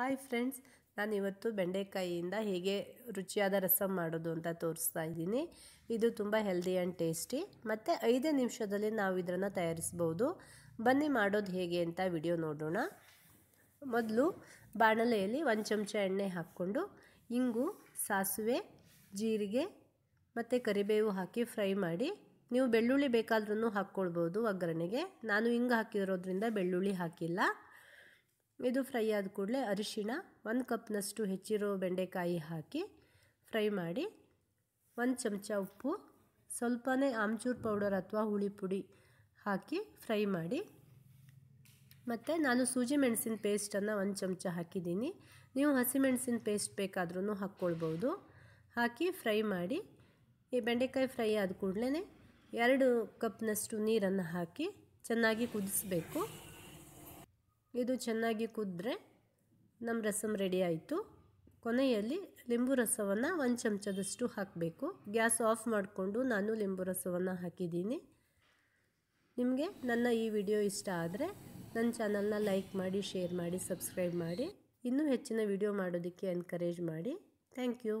hi friends ನಾನು ಇವತ್ತು ಬೆಂಡೆಕಾಯಿಯಿಂದ ಹೇಗೆ ರುಚಿಯಾದ ರಸಂ ಮಾಡೋದು ಅಂತ ತೋರಿಸ್ತಾ ಇದ್ದೀನಿ ಇದು ತುಂಬ ಹೆಲ್ದಿ ಆ್ಯಂಡ್ ಟೇಸ್ಟಿ ಮತ್ತು ಐದೇ ನಿಮಿಷದಲ್ಲಿ ನಾವು ಇದನ್ನು ತಯಾರಿಸ್ಬೋದು ಬನ್ನಿ ಮಾಡೋದು ಹೇಗೆ ಅಂತ ವಿಡಿಯೋ ನೋಡೋಣ ಮೊದಲು ಬಾಣಲೆಯಲ್ಲಿ ಒಂದು ಚಮಚ ಎಣ್ಣೆ ಹಾಕ್ಕೊಂಡು ಇಂಗು ಸಾಸಿವೆ ಜೀರಿಗೆ ಮತ್ತು ಕರಿಬೇವು ಹಾಕಿ ಫ್ರೈ ಮಾಡಿ ನೀವು ಬೆಳ್ಳುಳ್ಳಿ ಬೇಕಾದ್ರೂ ಹಾಕ್ಕೊಳ್ಬೋದು ಒಗ್ಗರಣೆಗೆ ನಾನು ಹಿಂಗೆ ಹಾಕಿರೋದ್ರಿಂದ ಬೆಳ್ಳುಳ್ಳಿ ಹಾಕಿಲ್ಲ ಇದು ಫ್ರೈ ಆದ ಕೂಡಲೇ ಅರಿಶಿಣ ಒಂದು ಕಪ್ನಷ್ಟು ಹೆಚ್ಚಿರೋ ಬೆಂಡೆಕಾಯಿ ಹಾಕಿ ಫ್ರೈ ಮಾಡಿ ಒಂದು ಚಮಚ ಉಪ್ಪು ಸ್ವಲ್ಪನೇ ಆಮ್ಚೂರು ಪೌಡರ್ ಅಥವಾ ಹುಳಿ ಪುಡಿ ಹಾಕಿ ಫ್ರೈ ಮಾಡಿ ಮತ್ತು ನಾನು ಸೂಜಿ ಮೆಣಸಿನ ಪೇಸ್ಟನ್ನು ಒಂದು ಚಮಚ ಹಾಕಿದ್ದೀನಿ ನೀವು ಹಸಿಮೆಣಸಿನ ಪೇಸ್ಟ್ ಬೇಕಾದ್ರೂ ಹಾಕ್ಕೊಳ್ಬೋದು ಹಾಕಿ ಫ್ರೈ ಮಾಡಿ ಈ ಬೆಂಡೆಕಾಯಿ ಫ್ರೈ ಆದ ಕೂಡಲೇ ಎರಡು ಕಪ್ನಷ್ಟು ನೀರನ್ನು ಹಾಕಿ ಚೆನ್ನಾಗಿ ಕುದಿಸ್ಬೇಕು ಇದು ಚೆನ್ನಾಗಿ ಕುದ್ರೆ ನಮ್ಮ ರಸಮ್ ರೆಡಿ ಆಯಿತು ಕೊನೆಯಲ್ಲಿ ಲಿಂಬು ರಸವನ್ನು ಒಂದು ಚಮಚದಷ್ಟು ಹಾಕಬೇಕು ಗ್ಯಾಸ್ ಆಫ್ ಮಾಡಿಕೊಂಡು ನಾನು ಲಿಂಬು ರಸವನ್ನು ಹಾಕಿದ್ದೀನಿ ನಿಮಗೆ ನನ್ನ ಈ ವಿಡಿಯೋ ಇಷ್ಟ ಆದರೆ ನನ್ನ ಚಾನಲ್ನ ಲೈಕ್ ಮಾಡಿ ಶೇರ್ ಮಾಡಿ ಸಬ್ಸ್ಕ್ರೈಬ್ ಮಾಡಿ ಇನ್ನೂ ಹೆಚ್ಚಿನ ವಿಡಿಯೋ ಮಾಡೋದಕ್ಕೆ ಎನ್ಕರೇಜ್ ಮಾಡಿ ಥ್ಯಾಂಕ್ ಯು